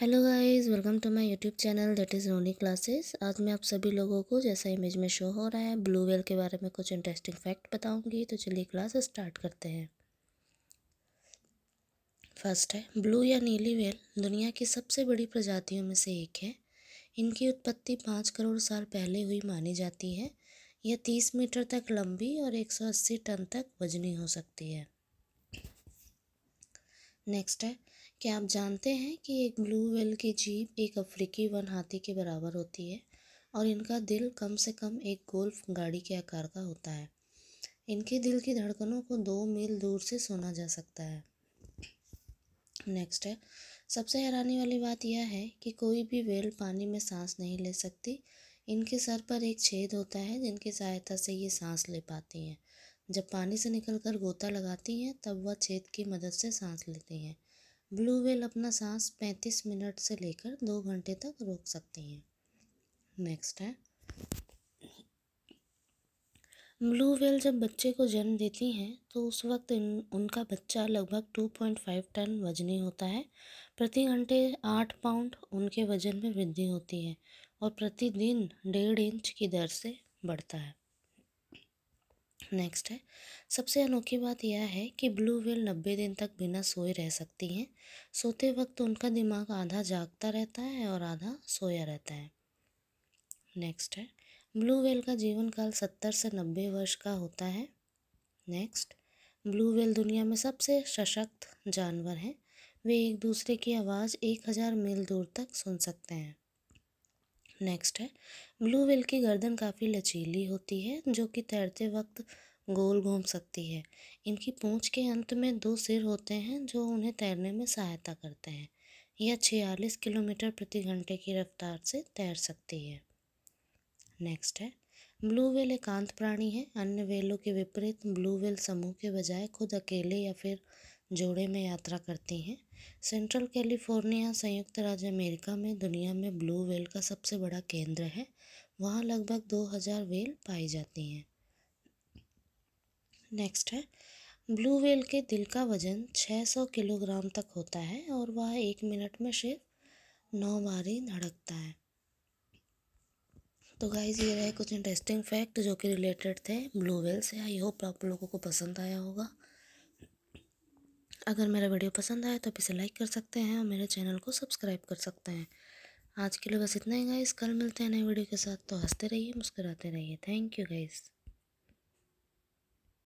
hello guys welcome to my YouTube channel that is Roni classes आज मैं आप सभी लोगों को जैसा इमेज में शो हो रहा है ब्लू वेल के बारे में कुछ इंटरेस्टिंग फैक्ट बताऊंगी तो चलिए क्लास स्टार्ट करते हैं फर्स्ट है ब्लू या नीली वेल दुनिया की सबसे बड़ी प्रजातियों में से एक है इनकी उत्पत्ति पाँच करोड़ साल पहले हुई मानी जाती है यह तीस मीटर तक लंबी और एक सौ अस्सी टन तक वजनी हो सकती है नेक्स्ट है क्या आप जानते हैं कि एक ब्लू वेल की जीप एक अफ्रीकी वन हाथी के बराबर होती है और इनका दिल कम से कम एक गोल्फ गाड़ी के आकार का होता है इनके दिल की धड़कनों को दो मील दूर से सुना जा सकता है नेक्स्ट है सबसे हैरानी वाली बात यह है कि कोई भी वेल पानी में सांस नहीं ले सकती इनके सर पर एक छेद होता है जिनकी सहायता से ये सांस ले पाती हैं जब पानी से निकलकर गोता लगाती हैं तब वह छेद की मदद से सांस लेती हैं ब्लू वेल अपना सांस 35 मिनट से लेकर दो घंटे तक रोक सकती हैं नेक्स्ट है ब्लू वेल जब बच्चे को जन्म देती हैं तो उस वक्त इन उनका बच्चा लगभग 2.5 टन वजनी होता है प्रति घंटे आठ पाउंड उनके वजन में वृद्धि होती है और प्रतिदिन डेढ़ इंच की दर से बढ़ता है नेक्स्ट है सबसे अनोखी बात यह है कि ब्लू व्हेल नब्बे दिन तक बिना सोए रह सकती हैं सोते वक्त उनका दिमाग आधा जागता रहता है और आधा सोया रहता है नेक्स्ट है ब्लू व्हेल का जीवन काल सत्तर से नब्बे वर्ष का होता है नेक्स्ट ब्लू व्हेल दुनिया में सबसे सशक्त जानवर हैं वे एक दूसरे की आवाज़ एक हज़ार मील दूर तक सुन सकते हैं नेक्स्ट है ब्लू व्हेल की गर्दन काफ़ी लचीली होती है जो कि तैरते वक्त गोल घूम सकती है इनकी पूंछ के अंत में दो सिर होते हैं जो उन्हें तैरने में सहायता करते हैं यह छियालीस किलोमीटर प्रति घंटे की रफ्तार से तैर सकती है नेक्स्ट है ब्लू व्हेल एकांत प्राणी है अन्य वेलों के विपरीत ब्लू व्हेल समूह के बजाय खुद अकेले या फिर जोड़े में यात्रा करती हैं सेंट्रल कैलिफोर्निया संयुक्त राज्य अमेरिका में दुनिया में ब्लू वेल का सबसे बड़ा केंद्र है वहाँ लगभग दो हज़ार वेल पाई जाती हैं नेक्स्ट है ब्लू वेल के दिल का वजन छः सौ किलोग्राम तक होता है और वह एक मिनट में सिर्फ नौ बारी धड़कता है तो गाइज ये रहे कुछ इंटरेस्टिंग फैक्ट जो कि रिलेटेड थे ब्लू वेल से आई होप आप लोगों को पसंद आया होगा अगर मेरा वीडियो पसंद आया तो आप इसे लाइक कर सकते हैं और मेरे चैनल को सब्सक्राइब कर सकते हैं आज के लिए बस इतना ही गाइस कल मिलते हैं नए वीडियो के साथ तो हंसते रहिए मुस्कुराते रहिए थैंक यू गाइस